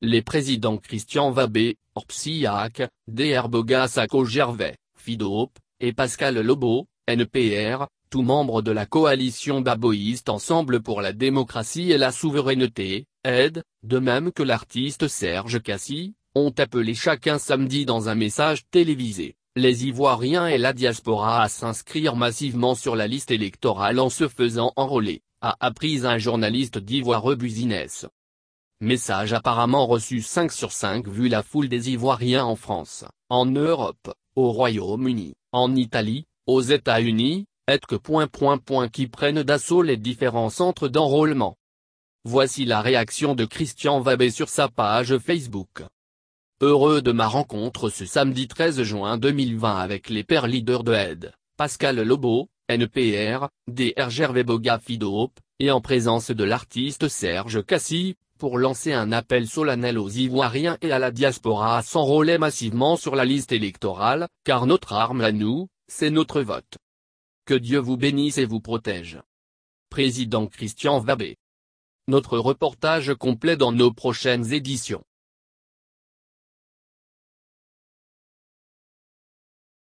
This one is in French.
Les présidents Christian Vabé, Orpsiak, Dr Bogasako Gervais, Fidope, et Pascal Lobo, NPR, tous membres de la coalition baboïste Ensemble pour la démocratie et la souveraineté, aide, de même que l'artiste Serge Cassi, ont appelé chacun samedi dans un message télévisé, les Ivoiriens et la diaspora à s'inscrire massivement sur la liste électorale en se faisant enrôler, a appris un journaliste d'Ivoire Business. Message apparemment reçu 5 sur 5 vu la foule des Ivoiriens en France, en Europe, au Royaume-Uni, en Italie, aux États-Unis, et que point point point qui prennent d'assaut les différents centres d'enrôlement. Voici la réaction de Christian Vabé sur sa page Facebook. Heureux de ma rencontre ce samedi 13 juin 2020 avec les pères leaders de aide, Pascal Lobo, NPR, DR Gervais Boga et en présence de l'artiste Serge Cassis, pour lancer un appel solennel aux Ivoiriens et à la diaspora à s'enrôler massivement sur la liste électorale, car notre arme à nous, c'est notre vote. Que Dieu vous bénisse et vous protège. Président Christian Vabé. Notre reportage complet dans nos prochaines éditions.